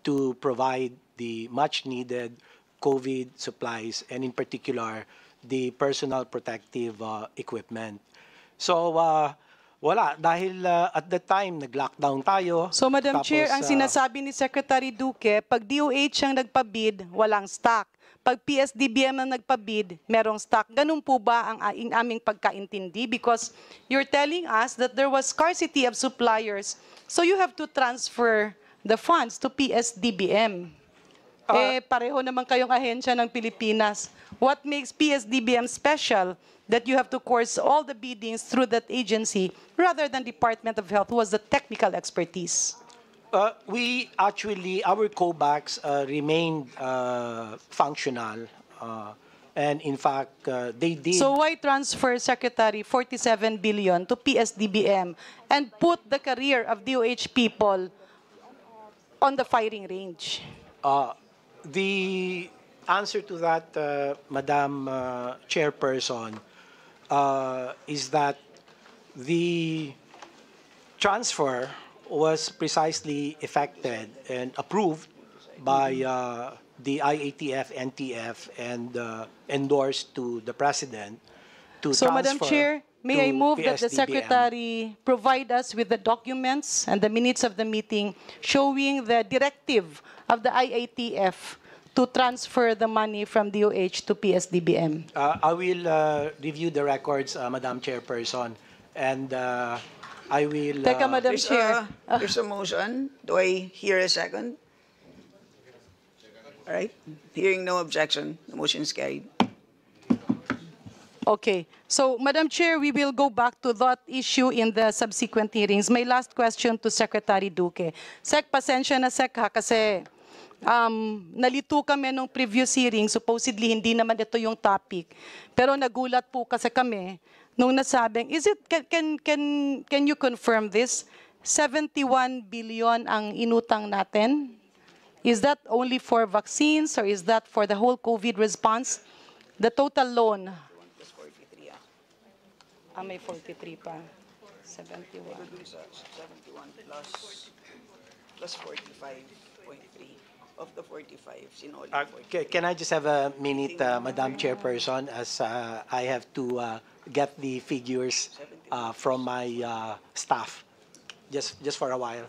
S1: to provide the much needed COVID supplies and, in particular, the personal protective equipment. So Wala, dahil uh, at the time, nag-lockdown tayo. So Madam Tapos, Chair, ang uh,
S6: sinasabi ni Secretary Duque, pag DOH ang nagpabid, walang stock. Pag PSDBM ang nagpabid, merong stock. Ganun po ba ang in aming pagkaintindi? Because you're telling us that there was scarcity of suppliers, so you have to transfer the funds to PSDBM. Ah. eh, pareho naman kayong ahensya ng Pilipinas. What makes PSDBM special that you have to course all the biddings through that agency rather than Department of Health who has the technical expertise?
S1: Uh, we actually, our COBACs uh, remained uh, functional. Uh, and in fact, uh, they did. So
S6: why transfer, Secretary, 47 billion to PSDBM and put the career of DOH people on the firing range?
S1: Uh, The answer to that, uh, Madam uh, Chairperson, uh, is that the transfer was precisely effected and approved by uh, the IATF, NTF, and uh, endorsed to the President to so, transfer. Madam Chair, May I move that the Secretary
S6: provide us with the documents and the minutes of the meeting showing the directive of the IATF to transfer the money from DOH to PSDBM?
S1: Uh, I will uh, review the records, uh, Madam Chairperson, and uh, I will... Teka, uh, Madam there's Chair. A, there's a
S2: motion.
S1: Do I hear a second? All right.
S2: Hearing no objection, the motion is carried.
S6: Okay. So, Madam Chair, we will go back to that issue in the subsequent hearings. My last question to Secretary Duque. Sec, pasensya na, Sec, ha, kasi um, nalito kami nung previous hearing. Supposedly, hindi naman ito yung topic. Pero nagulat po kasi kami nung nasabing, is it, can, can, can, can you confirm this? 71 billion ang inutang natin? Is that only for vaccines or is that for the whole COVID response? The total loan, Ah, may 43 pa. 71. 71 plus,
S2: plus 45.3 of the 45. uh,
S1: Can I just have a minute, uh, Madam Chairperson, as uh, I have to uh, get the figures uh, from my uh, staff, just just for a while.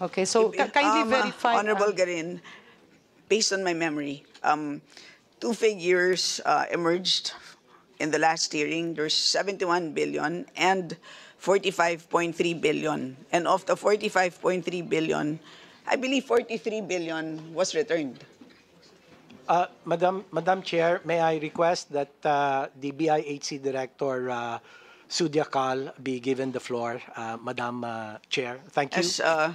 S1: Okay, so kindly um, uh, verify. Um, Honorable
S2: Garin, based on my memory, um, two figures uh, emerged in the last hearing, there's 71 billion and 45.3 billion. And of the 45.3 billion, I believe 43 billion was returned.
S1: Uh, Madam, Madam Chair, may I request that uh, the BIHC Director uh, be given the floor, uh, Madam uh, Chair? Thank you. Uh,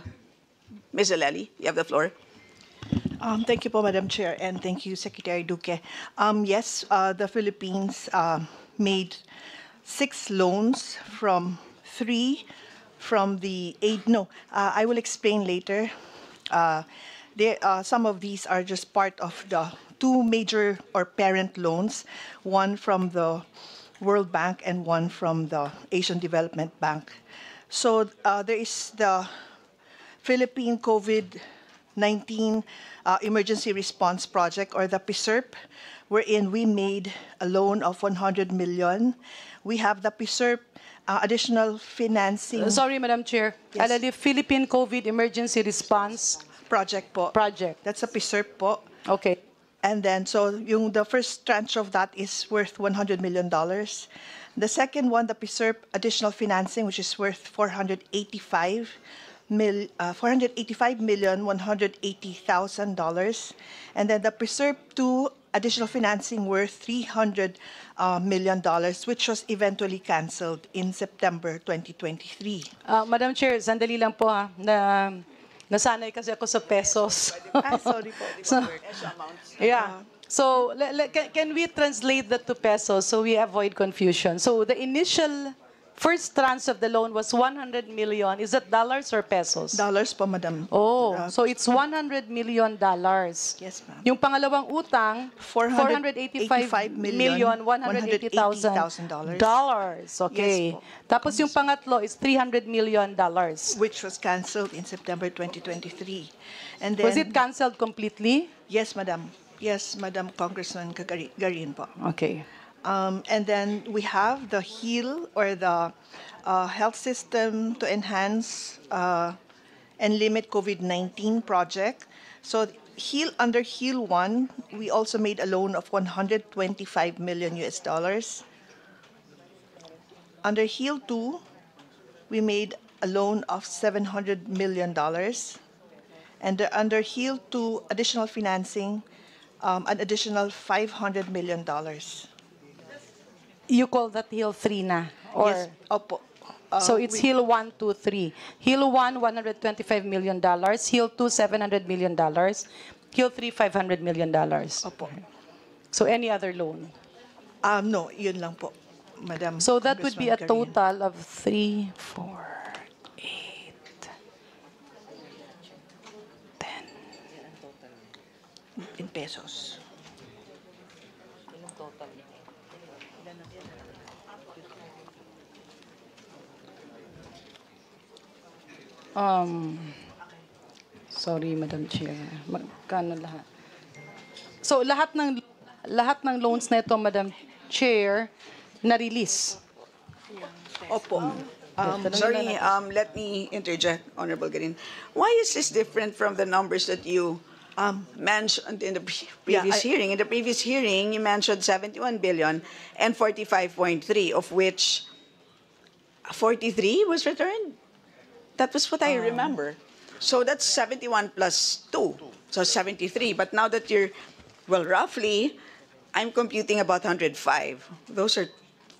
S1: Ms. Alali, you have the floor.
S8: Um, thank you, Madam Chair, and thank you, Secretary Duque. Um, yes, uh, the Philippines uh, made six loans from three from the aid. No, uh, I will explain later. Uh, they, uh, some of these are just part of the two major or parent loans, one from the World Bank and one from the Asian Development Bank. So uh, there is the Philippine COVID 19 uh, Emergency Response Project, or the PSERP, wherein we made a loan of 100 million. We have the PSERP uh, additional financing.
S6: Uh, sorry, Madam Chair. Yes. Alali, Philippine COVID Emergency Response Project po. Project. That's a PSERP po. Okay. And then, so yung, the first tranche of that is
S8: worth $100 million. The second one, the PSERP additional financing, which is worth 485 million mil, uh, $485,180,000. And then the Preserve 2 additional financing worth $300 uh, million, which was eventually cancelled in September 2023.
S6: Uh, Madam Chair, sandali lang po ha, ah, na nasanay kasi ako sa pesos. ah, sorry po. so, yeah. Uh-huh. So, can, can we translate that to pesos so we avoid confusion? So, the initial First tranche of the loan was 100 million. Is it dollars or pesos? Dollars po, madam. Oh, Uh, so it's 100 million dollars. Yes, ma'am. Yung pangalawang utang, 485 485 million, million, 180,000 $180,000. dollars. Okay. po. Tapos yung pangatlo is 300 million dollars. Which was cancelled in September 2023. And then, Was it
S8: canceled completely? Yes, madam. Yes, madam Congressman Kagarin po. Okay. Um, and then we have the HEAL or the uh, Health System to Enhance uh, and Limit COVID 19 project. So, HEAL under HEAL 1, we also made a loan of 125 million US dollars. Under HEAL 2, we made a loan of 700 million dollars. And under HEAL 2, additional financing, um, an additional $500 million.
S6: You call that hill 3 na? Or, yes. Opo. Uh, so it's we, Hill 1, 2, 3. Hill 1, $125 million. Hill 2, $700 million. Hill 3, $500 million. Opo. So any other loan? Um, no, yun lang po, Madam So that would be a Karin. total of 3, 4, 8, 10.
S8: In pesos.
S6: In total. Um, sorry, Madam Chair. Magkano lahat? So, lahat ng lahat ng loans nito, Madam Chair, na-release.
S2: Opo. Um, um sorry, um, let me interject, Honorable Garin. Why is this different from the numbers that you um, mentioned in the pre- previous yeah, I, hearing. In the previous hearing, you mentioned 71 billion and 45.3, of which 43 was returned. That was what I um, remember. So that's 71 plus 2, so 73. But now that you're, well, roughly, I'm computing about 105. Those are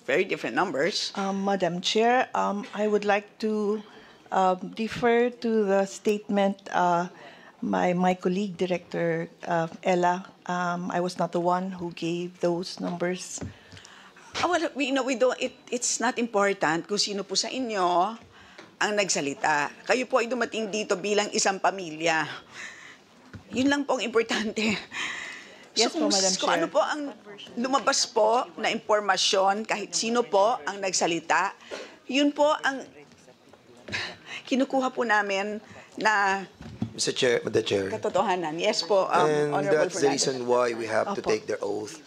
S2: very different numbers.
S8: Um, Madam Chair, um, I would like to uh, defer to the statement uh, by my colleague, Director uh, Ella. Um, I was not the one who gave those numbers.
S2: Oh, well, we, you know, we don't, it, it's not important kung sino po sa inyo ang nagsalita. Kayo po ay dumating dito bilang isang pamilya. Yun lang po ang importante.
S8: Yes so, po, kung, Madam Chair. Kung ano po
S2: ang lumabas po na impormasyon, kahit sino po ang nagsalita, yun po ang kinukuha po namin na
S4: Mr. Chair, Mr. Chair.
S2: Katotohanan. Yes po, um, and Honorable that's Fernandez. the reason
S4: why we have Opo. to take their oath.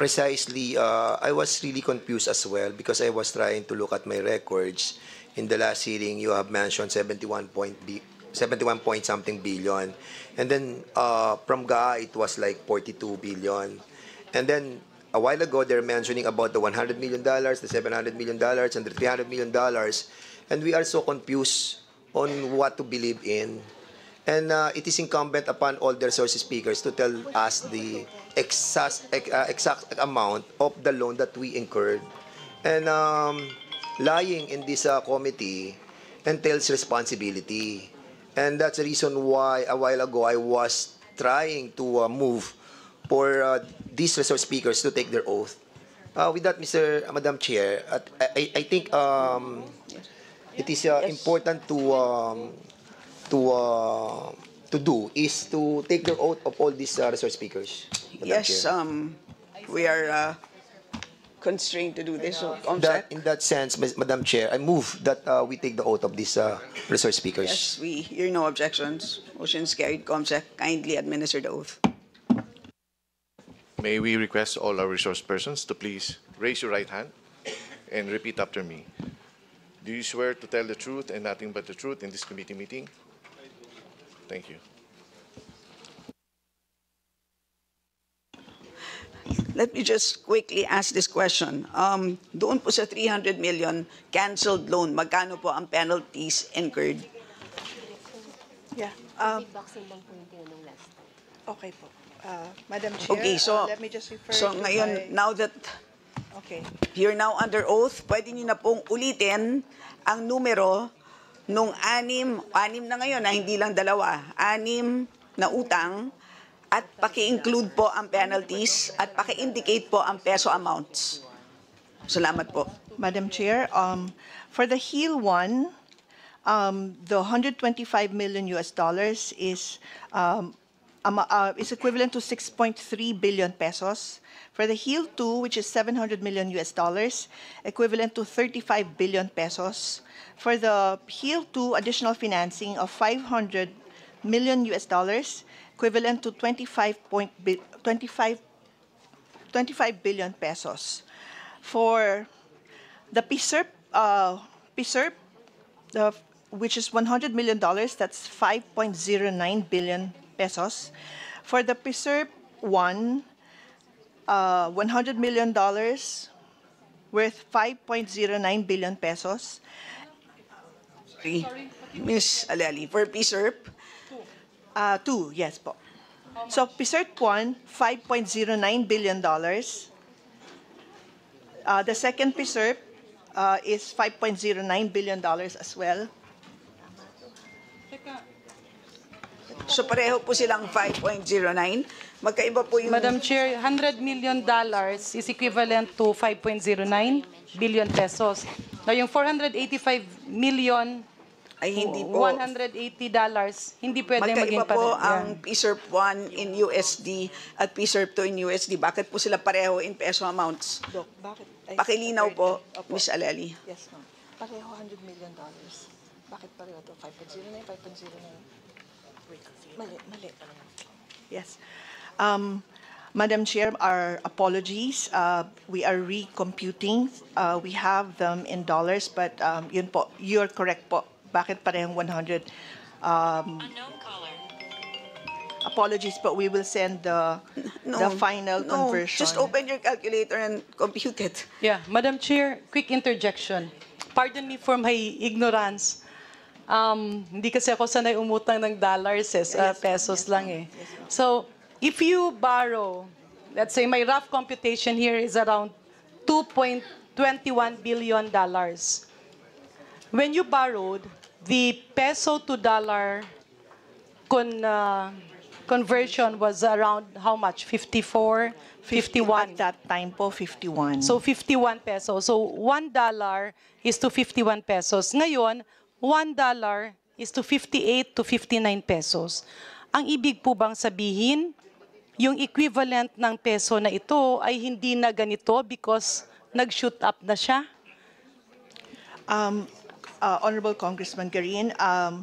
S4: Precisely, uh, I was really confused as well because I was trying to look at my records. In the last hearing, you have mentioned 71 point, 71 point something billion. And then uh, from GA, it was like 42 billion. And then a while ago, they're mentioning about the $100 million, the $700 million, and the $300 million. And we are so confused on what to believe in. And uh, it is incumbent upon all the resource speakers to tell us the exact, uh, exact amount of the loan that we incurred. And um, lying in this uh, committee entails responsibility. And that's the reason why a while ago I was trying to uh, move for uh, these resource speakers to take their oath. Uh, with that, Mr. Uh, Madam Chair, at, I, I think um, it is uh, important to um, to uh, to do is to take the oath of all these uh, resource speakers. Yes,
S2: um, we are uh, constrained to do this. On um, that,
S4: in that sense, Madam Chair, I move that uh, we take the oath of these uh, resource speakers. Yes,
S2: we hear no objections. Motion's carried. COMSEC, kindly administer the oath.
S3: May we request all our resource persons to please raise your right hand and repeat after me. Do you swear to tell the truth and nothing but the truth in this committee meeting? Thank you.
S2: Let me just quickly ask this question. Um, doon po sa 300 million canceled loan, magkano po ang penalties incurred?
S8: Yeah. Um, okay po. Uh, Madam Chair, okay, so, uh, let me just refer so to ngayon, my... now that okay.
S2: you're now under oath, pwede niyo na pong ulitin ang numero nung anim, anim na ngayon na hindi lang dalawa, anim na utang at paki-include po ang penalties at paki-indicate po ang peso
S8: amounts. Salamat po. Madam Chair, um, for the HEAL one, um, the 125 million US dollars is um, um, uh, is equivalent to 6.3 billion pesos. For the HEAL 2, which is 700 million US dollars, equivalent to 35 billion pesos. For the HEAL 2, additional financing of 500 million US dollars, equivalent to 25, point, 25, 25 billion pesos. For the PSERP, uh, PSERP uh, which is $100 million, that's 5.09 billion pesos. For the preserve 1, uh, $100 million worth 5.09 billion pesos. Sorry, Ms. Alali, for PSERP? Two. Uh, two, yes po. So PSERP 1, $5.09 billion. Uh, the second PSERP uh, is $5.09 billion as well. So pareho po
S6: silang 5.09. Magkaiba po yung... Madam Chair, 100 million dollars is equivalent to 5.09 billion pesos. Now, yung 485 million ay hindi po. 180 dollars. Hindi pwedeng maging pareho. Magkaiba po ang
S2: PSERP 1 in USD at PSERP 2 in USD. Bakit po sila pareho in peso amounts? Doc,
S8: bakit? Pakilinaw
S2: po, Miss Alali.
S8: Yes, ma'am. Pareho 100 million dollars. Bakit pareho to? 5.09, 5.09. Yes. Um, Madam Chair, our apologies. Uh, we are recomputing. Uh, we have them in dollars, but um, yun po, you're correct po. Bakit parehong 100? Um, Apologies, but we will send the, no, the final no, conversion. Just open your calculator and
S6: compute it. Yeah, Madam Chair, quick interjection. Pardon me for my ignorance. Um, hindi kasi ako sanay umutang ng dollars, eh, uh, pesos lang eh. So, if you borrow, let's say my rough computation here is around 2.21 billion dollars. When you borrowed, the peso to dollar con, uh, conversion was around how much? 54, 51. At that time po, 51. So 51 pesos. So 1 dollar is to 51 pesos. Ngayon, 1 dollar is to 58 to 59 pesos. Ang ibig po bang sabihin, yung equivalent ng peso na ito ay hindi na ganito because nag-shoot up na siya? Um, uh,
S8: Honorable Congressman Garin, um,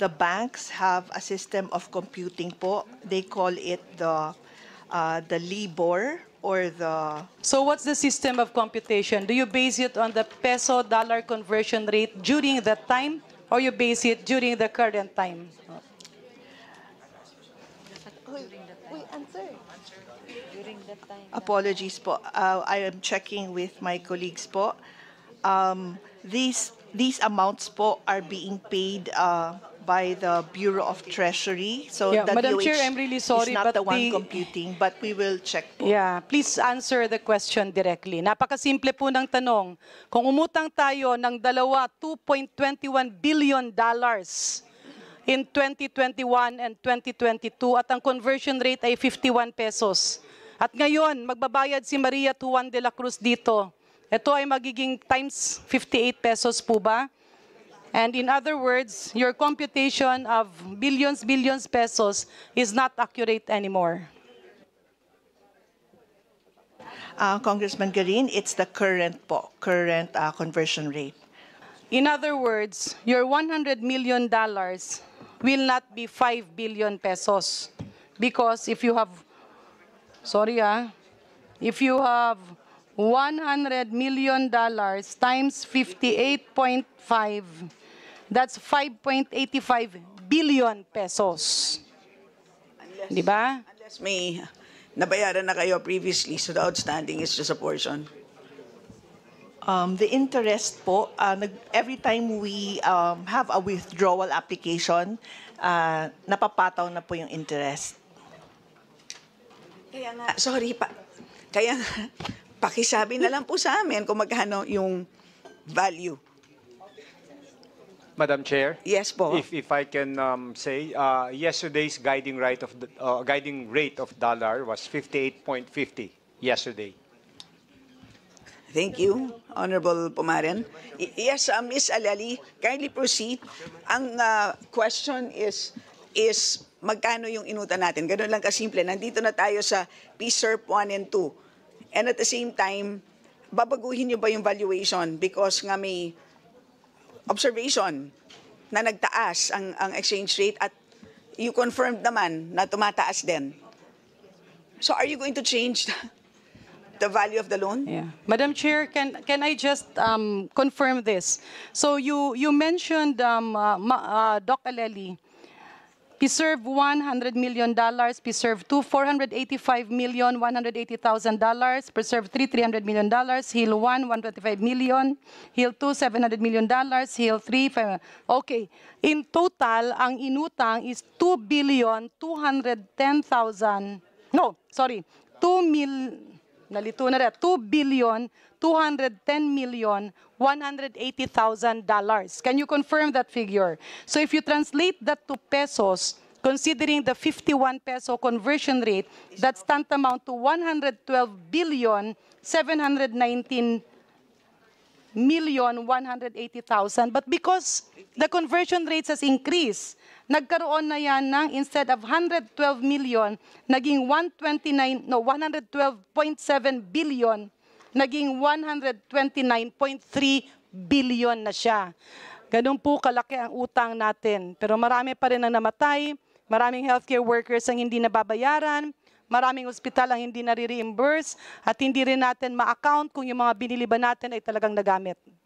S8: the banks have a system of computing po. They call it the, uh, the LIBOR, or the...
S6: So what's the system of computation? Do you base it on the peso-dollar conversion rate during that time, or you base it during the current time? Apologies po. Uh,
S8: I am checking with my colleagues po. Um, these, these amounts po are being paid... Uh, by the Bureau of Treasury. So yeah, the Madam DOH Chair, I'm really sorry, is not the one the... computing, but we will
S6: check po. Yeah, please answer the question directly. Napakasimple po ng tanong. Kung umutang tayo ng dalawa, 2.21 billion dollars in 2021 and 2022 at ang conversion rate ay 51 pesos. At ngayon, magbabayad si Maria Tuan de la Cruz dito. Ito ay magiging times 58 pesos po ba? And in other words, your computation of billions, billions pesos is not accurate anymore. Uh, Congressman
S8: Garin, it's the current po, current uh, conversion rate.
S6: In other words, your 100 million dollars will not be 5 billion pesos because if you have sorry ah, if you have 100 million dollars times 58.5 That's 5.85 billion pesos.
S2: Di ba? Unless may nabayaran na kayo previously, so the outstanding is just a
S8: portion. Um, the interest po, uh, nag, every time we um, have a withdrawal application, uh, napapataw na po yung interest. Kaya nga, sorry pa, kaya
S2: pakisabi na lang po sa amin kung magkano yung value
S1: Madam Chair? Yes po. If, if I can um, say, uh, yesterday's guiding, rate, of the, uh, guiding rate of dollar was 58.50 yesterday.
S2: Thank you, Honorable Pumaran. Yes, uh, Ms. Alali, kindly proceed. Ang uh, question is, is magkano yung inuta natin? Ganun lang kasimple. Nandito na tayo sa PSERP 1 and 2. And at the same time, babaguhin nyo ba yung valuation? Because nga may observation na nagtaas ang, ang exchange rate at you confirmed naman na
S6: tumataas din. So are you going to change the value of the loan? Yeah. Madam Chair, can can I just um, confirm this? So you you mentioned um, uh, uh, Doc Aleli PSERV 100 million dollars, PSERV 2 485 million 180,000 dollars, PSERV 3 300 million dollars, heal 1 125 million, heal 2 700 million dollars, heal 3 5, Okay, in total ang inutang is 2 billion 210,000 No, sorry, 2 mil Nalito na rin. 2 billion, 210 million, 180,000 dollars. Can you confirm that figure? So if you translate that to pesos, considering the 51 peso conversion rate, that's amount to 112 billion, 719 million, 180,000. But because the conversion rates has increased, Nagkaroon na yan ng instead of 112 million, naging 129, no, 112.7 billion, naging 129.3 billion na siya. Ganun po kalaki ang utang natin. Pero marami pa rin ang namatay, maraming healthcare workers ang hindi nababayaran, maraming ospital ang hindi nare-reimburse, at hindi rin natin ma-account kung yung mga binili ba natin ay talagang nagamit.